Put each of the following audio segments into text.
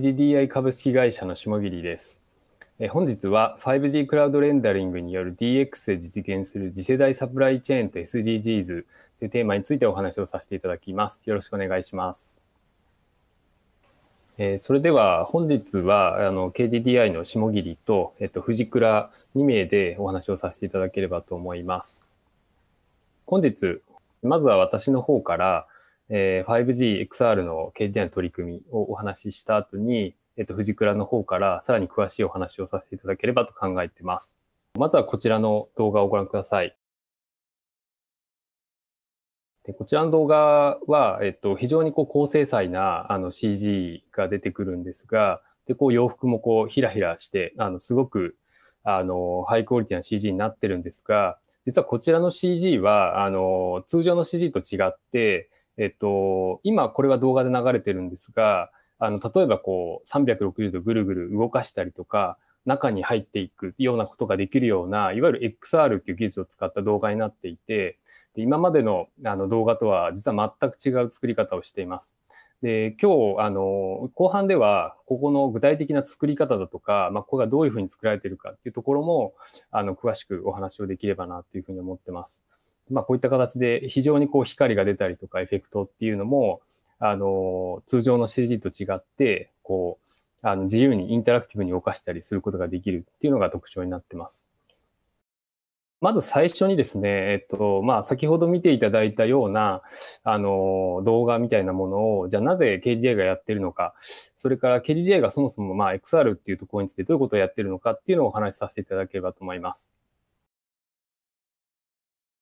KDDI 株式会社の下桐です。本日は 5G クラウドレンダリングによる DX で実現する次世代サプライチェーンと SDGs というテーマについてお話をさせていただきます。よろしくお願いします。えそれでは本日はあの KDDI の下桐と、えっと、藤倉2名でお話をさせていただければと思います。本日、まずは私の方から、え 5GXR の KDI の取り組みをお話しした後に、えっ、と、藤倉の方からさらに詳しいお話をさせていただければと考えています。まずはこちらの動画をご覧ください。でこちらの動画は、えっと、非常にこう高精細なあの CG が出てくるんですが、でこう洋服もこうひらひらして、あのすごくあのハイクオリティな CG になってるんですが、実はこちらの CG はあの通常の CG と違って、えっと、今これは動画で流れてるんですが、あの、例えばこう、360度ぐるぐる動かしたりとか、中に入っていくようなことができるような、いわゆる XR っていう技術を使った動画になっていて、で今までのあの動画とは実は全く違う作り方をしています。で今日あの後半ではここの具体的な作り方だとか、まあ、ここがどういうふうに作られているかっていうところもあの詳しくお話をできればなというふうに思ってます。まあ、こういった形で非常にこう光が出たりとかエフェクトっていうのも、あの、通常の CG と違って、こう、あの自由にインタラクティブに動かしたりすることができるっていうのが特徴になってます。まず最初にですね、えっと、まあ、先ほど見ていただいたような、あの、動画みたいなものを、じゃあなぜ KDDI がやってるのか、それから KDDI がそもそも、まあ、XR っていうところについてどういうことをやってるのかっていうのをお話しさせていただければと思います。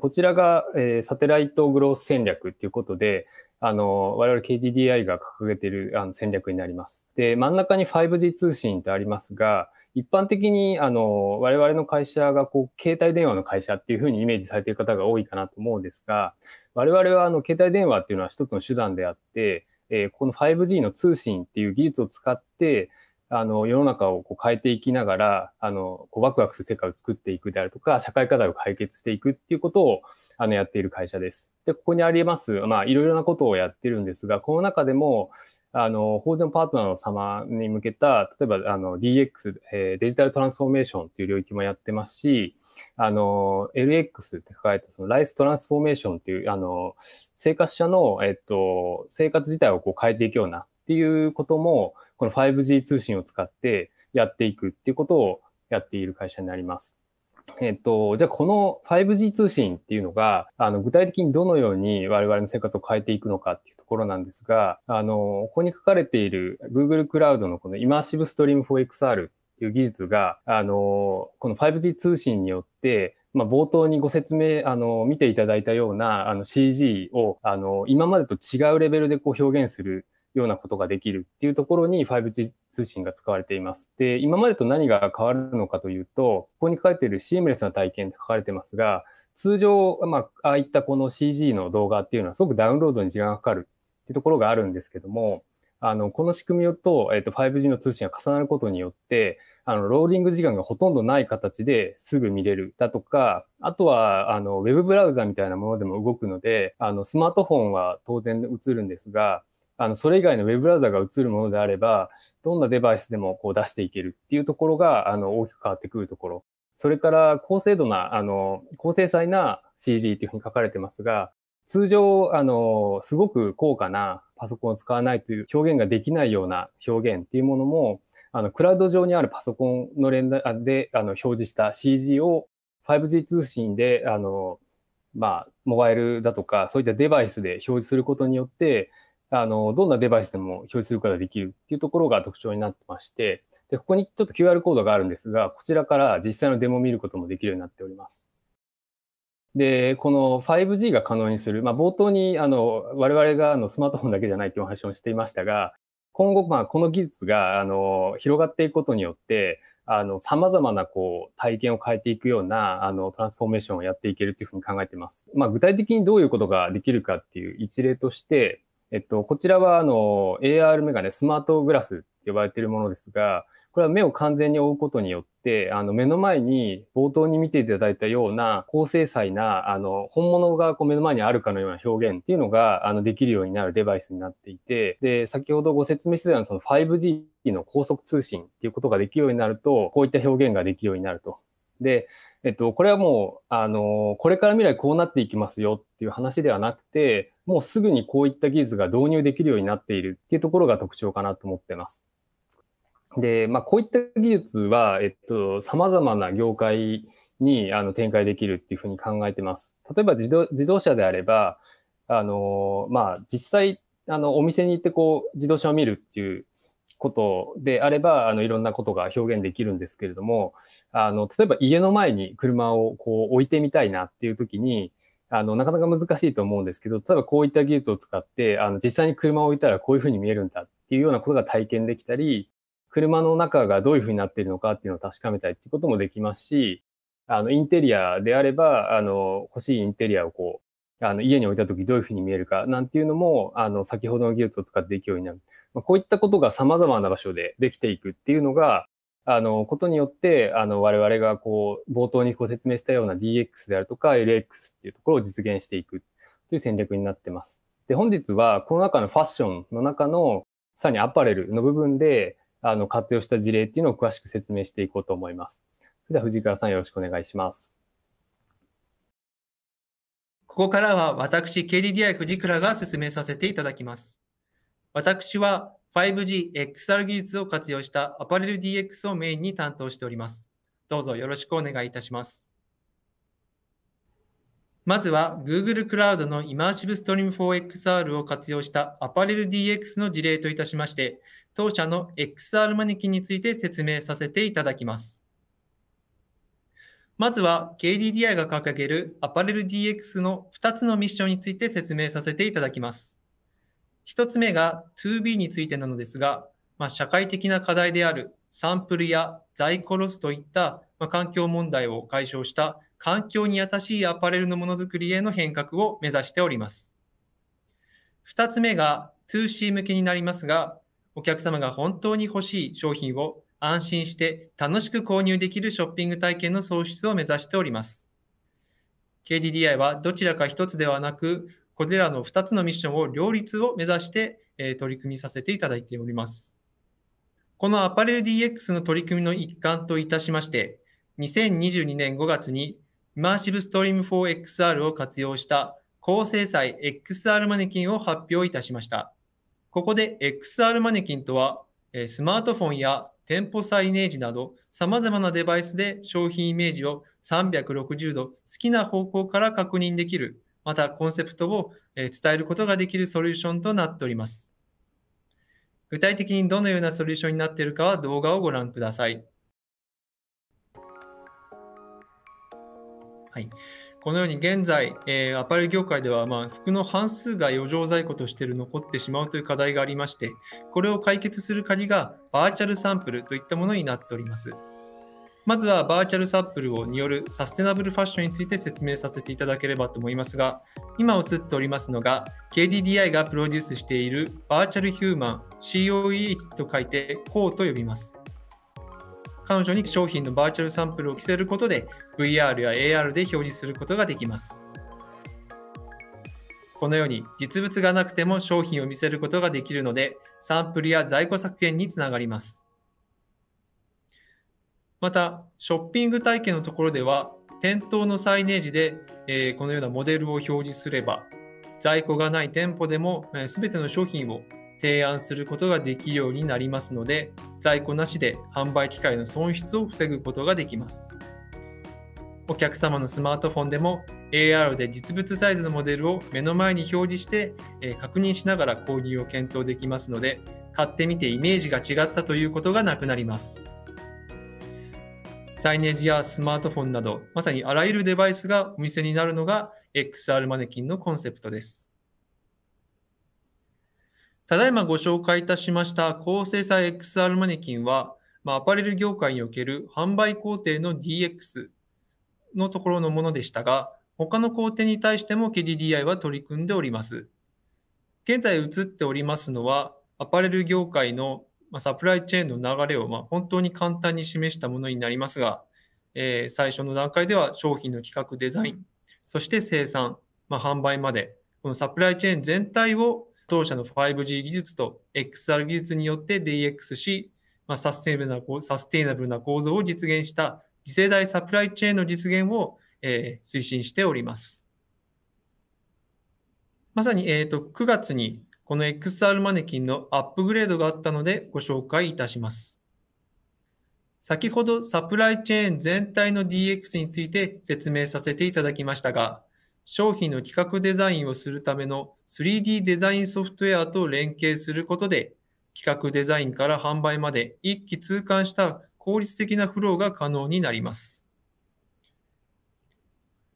こちらが、えー、サテライトグロース戦略ということで、あの、我々 KDDI が掲げているあの戦略になります。で、真ん中に 5G 通信ってありますが、一般的に、あの、我々の会社が、こう、携帯電話の会社っていうふうにイメージされている方が多いかなと思うんですが、我々は、あの、携帯電話っていうのは一つの手段であって、えー、この 5G の通信っていう技術を使って、あの世の中をこう変えていきながらあのこうワクワクする世界を作っていくであるとか社会課題を解決していくっていうことをあのやっている会社です。でここにありますまあいろいろなことをやってるんですがこの中でもあの法人パートナーの様に向けた例えばあの DX、えー、デジタルトランスフォーメーションっていう領域もやってますしあの LX って書かれたそのライストランスフォーメーションっていうあの生活者の、えっと、生活自体をこう変えていくようなっていうこともこの 5G 通信を使ってやっていくっていうことをやっている会社になります。えっと、じゃあこの 5G 通信っていうのが、あの、具体的にどのように我々の生活を変えていくのかっていうところなんですが、あの、ここに書かれている Google クラウドのこの Immersive Stream for XR っていう技術が、あの、この 5G 通信によって、まあ、冒頭にご説明、あの、見ていただいたような、あの、CG を、あの、今までと違うレベルでこう表現するようなことができるっていうところに 5G 通信が使われています。で、今までと何が変わるのかというと、ここに書かれているシームレスな体験って書かれてますが、通常、まあ、ああいったこの CG の動画っていうのはすごくダウンロードに時間がかかるっていうところがあるんですけども、あの、この仕組みと、えっ、と、5G の通信が重なることによって、あの、ローリング時間がほとんどない形ですぐ見れるだとか、あとは、あの、ウェブブラウザみたいなものでも動くので、あの、スマートフォンは当然映るんですが、あのそれ以外のウェブブラウザが映るものであれば、どんなデバイスでもこう出していけるっていうところがあの大きく変わってくるところ。それから高精度な、あの、高精細な CG っていうふうに書かれてますが、通常、あの、すごく高価なパソコンを使わないという表現ができないような表現っていうものも、あの、クラウド上にあるパソコンの連打で、あの、表示した CG を 5G 通信で、あの、まあ、モバイルだとか、そういったデバイスで表示することによって、あの、どんなデバイスでも表示することができるっていうところが特徴になってまして、で、ここにちょっと QR コードがあるんですが、こちらから実際のデモを見ることもできるようになっております。で、この 5G が可能にする、まあ、冒頭に、あの、我々があのスマートフォンだけじゃないというお話をしていましたが、今後、まあ、この技術が、あの、広がっていくことによって、あの、様々な、こう、体験を変えていくような、あの、トランスフォーメーションをやっていけるというふうに考えています。まあ、具体的にどういうことができるかっていう一例として、えっと、こちらはあの AR メガネ、スマートグラスって呼ばれているものですが、これは目を完全に覆うことによって、あの目の前に冒頭に見ていただいたような高精細なあの本物がこう目の前にあるかのような表現っていうのがあのできるようになるデバイスになっていて、で、先ほどご説明したようなその 5G の高速通信っていうことができるようになると、こういった表現ができるようになると。で、えっと、これはもう、あの、これから未来こうなっていきますよっていう話ではなくて、もうすぐにこういった技術が導入できるようになっているっていうところが特徴かなと思ってます。で、まあ、こういった技術は、えっと、様々な業界にあの展開できるっていうふうに考えてます。例えば自動自動車であれば、あの、まあ、実際、あの、お店に行ってこう、自動車を見るっていうことであれば、あの、いろんなことが表現できるんですけれども、あの、例えば家の前に車をこう置いてみたいなっていう時に、あの、なかなか難しいと思うんですけど、例えばこういった技術を使って、あの、実際に車を置いたらこういうふうに見えるんだっていうようなことが体験できたり、車の中がどういうふうになっているのかっていうのを確かめたいっていうこともできますし、あの、インテリアであれば、あの、欲しいインテリアをこう、あの家に置いた時どういうふうに見えるかなんていうのもあの先ほどの技術を使っていくようになる、まあ、こういったことが様々な場所でできていくっていうのがあのことによってあの我々がこう冒頭にご説明したような DX であるとか LX っていうところを実現していくという戦略になってます。で本日はこの中のファッションの中のさらにアパレルの部分であの活用した事例っていうのを詳しく説明していこうと思います。それでは藤川さんよろしくお願いします。ここからは私、KDDI 藤倉が進めさせていただきます。私は 5G、XR 技術を活用したアパレル DX をメインに担当しております。どうぞよろしくお願いいたします。まずは Google Cloud の Immersive Stream 4 XR を活用したアパレル DX の事例といたしまして、当社の XR マネキンについて説明させていただきます。まずは KDDI が掲げるアパレル DX の2つのミッションについて説明させていただきます。1つ目が 2B についてなのですが、まあ、社会的な課題であるサンプルや在庫ロスといった、ま環境問題を解消した環境に優しいアパレルのものづくりへの変革を目指しております。2つ目が 2C 向けになりますが、お客様が本当に欲しい商品を安心して楽しく購入できるショッピング体験の創出を目指しております。KDDI はどちらか一つではなく、これらの二つのミッションを両立を目指して取り組みさせていただいております。このアパレル DX の取り組みの一環といたしまして、2022年5月に s マーシブストリーム 4XR を活用した高精細 XR マネキンを発表いたしました。ここで XR マネキンとは、スマートフォンや店舗サイメージなど、様々なデバイスで商品イメージを360度好きな方向から確認できる、またコンセプトを伝えることができるソリューションとなっております。具体的にどのようなソリューションになっているかは動画をご覧ください。はい、このように現在、えー、アパレル業界では、まあ、服の半数が余剰在庫として残ってしまうという課題がありましてこれを解決する鍵がバーチャルサンプルといったものになっておりますまずはバーチャルサンプルをによるサステナブルファッションについて説明させていただければと思いますが今映っておりますのが KDDI がプロデュースしているバーチャルヒューマン COEH と書いて CO と呼びます彼女に商品のバーチャルサンプルを着せることで VR や AR で表示することができます。このように実物がなくても商品を見せることができるのでサンプルや在庫削減につながります。また、ショッピング体験のところでは、店頭のサイネージで、えこのようなモデルを表示すれば、在庫がない店舗でも、え全ての商品を提案することができるようになりますので在庫なしで販売機会の損失を防ぐことができますお客様のスマートフォンでも AR で実物サイズのモデルを目の前に表示して確認しながら購入を検討できますので買ってみてイメージが違ったということがなくなりますサイネージやスマートフォンなどまさにあらゆるデバイスがお店になるのが XR マネキンのコンセプトですただいまご紹介いたしました高精細 XR マネキンは、まあ、アパレル業界における販売工程の DX のところのものでしたが、他の工程に対しても KDDI は取り組んでおります。現在映っておりますのは、アパレル業界のサプライチェーンの流れをま本当に簡単に示したものになりますが、え最初の段階では商品の企画デザイン、そして生産、ま販売まで、このサプライチェーン全体を当社の 5G 技術と XR 技術によって DX し、まあ、サステナブルなサステイナブルな構造を実現した次世代サプライチェーンの実現を、えー、推進しております。まさに、えーと、と9月にこの XR マネキンのアップグレードがあったのでご紹介いたします。先ほどサプライチェーン全体の DX について説明させていただきましたが、商品の企画デザインをするための 3D デザインソフトウェアと連携することで、企画デザインから販売まで一気通貫した効率的なフローが可能になります。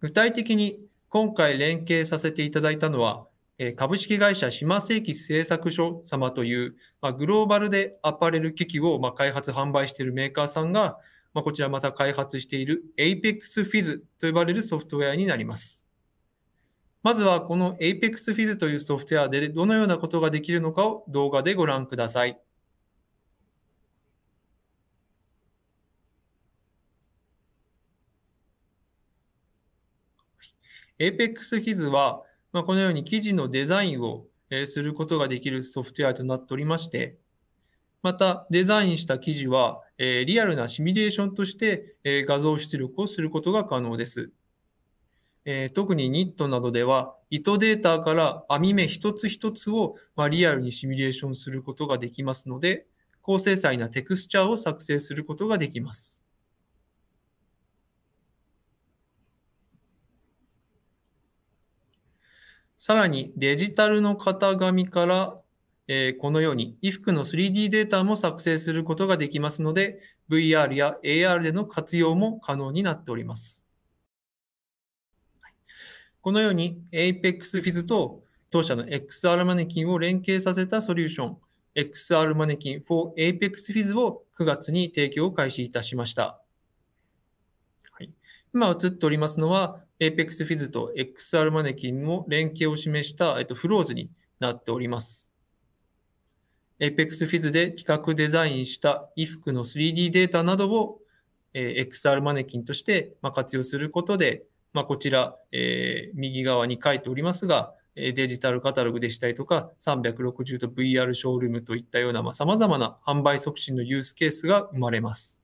具体的に今回連携させていただいたのは、株式会社島世紀製作所様という、まグローバルでアパレル機器をま開発販売しているメーカーさんが、まこちらまた開発している APEX Fizz と呼ばれるソフトウェアになります。まずはこの Apex Fizz というソフトウェアでどのようなことができるのかを動画でご覧ください。Apex Fizz は、まあ、このように記事のデザインをすることができるソフトウェアとなっておりまして、またデザインした記事はリアルなシミュレーションとして画像出力をすることが可能です。えー、特にニットなどでは糸データから網目一つ一つを、まあ、リアルにシミュレーションすることができますので高精細なテクスチャーを作成することができます。さらにデジタルの型紙から、えー、このように衣服の 3D データも作成することができますので VR や AR での活用も可能になっております。このように a p e x f i z と当社の XR マネキンを連携させたソリューション XR マネキン4 a p e x f i ズを9月に提供を開始いたしました。はい、今映っておりますのは a p e x f i ズと XR マネキンの連携を示した、えっと、フローズになっております。a p e x f i ズで企画デザインした衣服の 3D データなどを XR マネキンとして活用することでまあ、こちら、えー、右側に書いておりますが、デジタルカタログでしたりとか、360度 VR ショールームといったような、さまざ、あ、まな販売促進のユースケースが生まれます。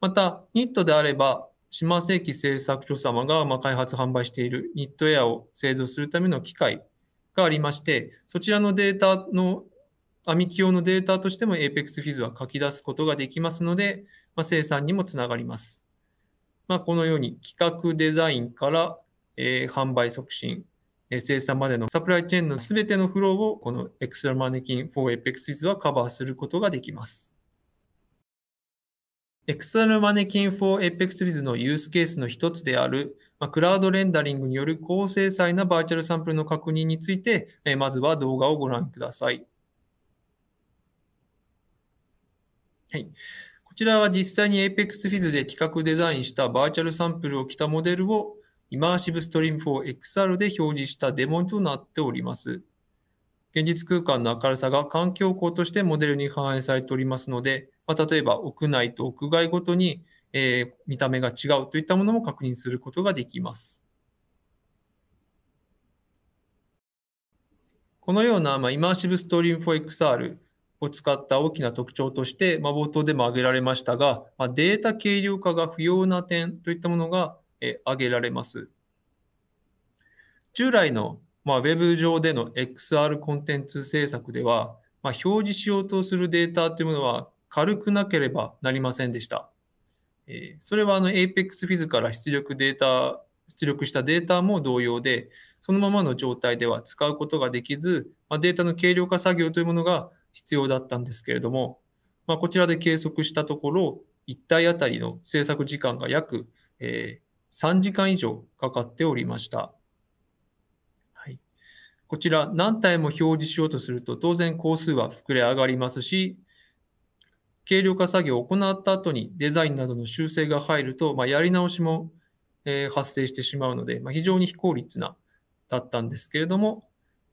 また、ニットであれば、島世紀製作所様がま開発販売しているニットエアを製造するための機械がありまして、そちらのデータの、網機用のデータとしても APEX f i z は書き出すことができますので、まあ、生産にもつながります。まあ、このように企画デザインから、えー、販売促進、生産までのサプライチェーンのすべてのフローをこの Excel マネキン for Apex Wiz はカバーすることができます。Excel マネキン for Apex Wiz のユースケースの一つである、まクラウドレンダリングによる高精細なバーチャルサンプルの確認について、えまずは動画をご覧ください。はい。ちらは実際に ApexFizz で企画デザインしたバーチャルサンプルを着たモデルを Immersive Stream 4XR で表示したデモとなっております。現実空間の明るさが環境光としてモデルに反映されておりますので、まあ、例えば屋内と屋外ごとに、えー、見た目が違うといったものも確認することができます。このような、まあ、イマーシブストリーム 4XR を使った大きな特徴として、まあ、冒頭でも挙げられましたが、まあ、データ軽量化が不要な点といったものが、え挙げられます。従来の、まあ、ウェブ上での XR コンテンツ制作では、まあ、表示しようとするデータというものは軽くなければなりませんでした。えそれはあの APEX フィズから出力データ、出力したデータも同様で、そのままの状態では使うことができず、まあ、データの軽量化作業というものが必要だったんですけれども、まあ、こちらで計測したところ、1体あたりの制作時間が約、えー、3時間以上かかっておりました。はい、こちら、何体も表示しようとすると、当然工数は膨れ上がりますし、軽量化作業を行った後にデザインなどの修正が入ると、まあ、やり直しも、え発生してしまうので、まあ、非常に非効率なだったんですけれども、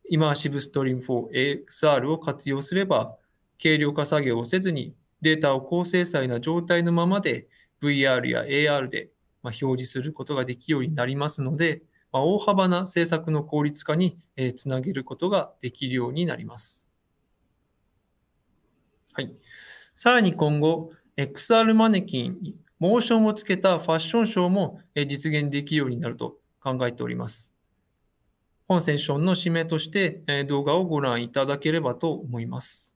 イマーシブストリーム 4AXR を活用すれば、軽量化作業をせずにデータを高精細な状態のままで VR や AR で表示することができるようになりますので、ま大幅な政策の効率化につなげることができるようになります。はい、さらに今後、XR マネキンにモーションをつけたファッションショーも実現できるようになると考えております。本セッションの締めとして動画をご覧いただければと思います。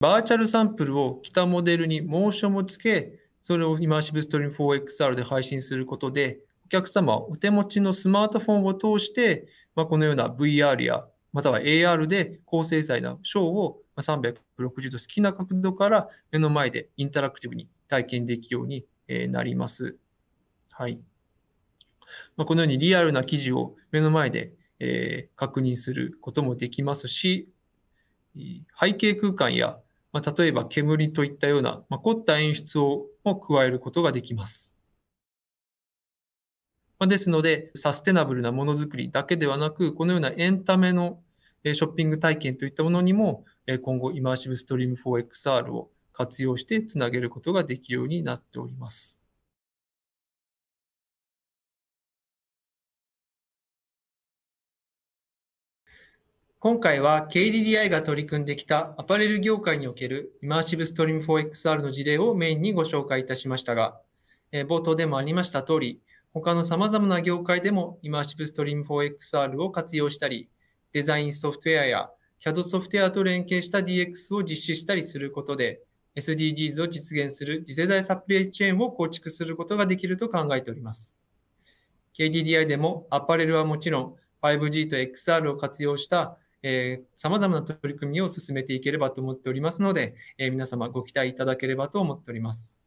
バーチャルサンプルを北たモデルにモーションをつけ、それをイマーシブストリーム 4XR で配信することで、お客様はお手持ちのスマートフォンを通して、まあ、このような VR やまたは AR で高精細なショーを360度好きな角度から目の前でインタラクティブに体験できるようになります。はい。まこのようにリアルな記事を目の前で、え確認することもできますし、背景空間や、ま例えば煙といったような、ま凝った演出をも加えることができます。まですので、サステナブルなものづくりだけではなく、このようなエンタメのショッピング体験といったものにも、今後、イマーシブストリーム 4XR を活用してつなげることができるようになっております。今回は KDDI が取り組んできたアパレル業界におけるイマーシブストリーム 4XR の事例をメインにご紹介いたしましたが、え冒頭でもありました通り、他の様々な業界でもイマーシブストリーム 4XR を活用したり、デザインソフトウェアや CAD ソフトウェアと連携した DX を実施したりすることで、SDGs を実現する次世代サプライチェーンを構築することができると考えております。KDDI でもアパレルはもちろん 5G と XR を活用したえまざな取り組みを進めていければと思っておりますので、えー、皆様ご期待いただければと思っております。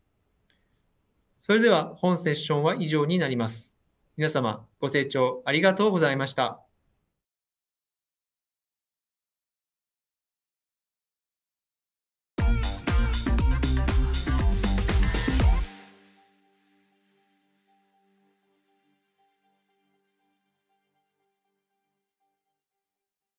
それでは本セッションは以上になります。皆様ご清聴ありがとうございました。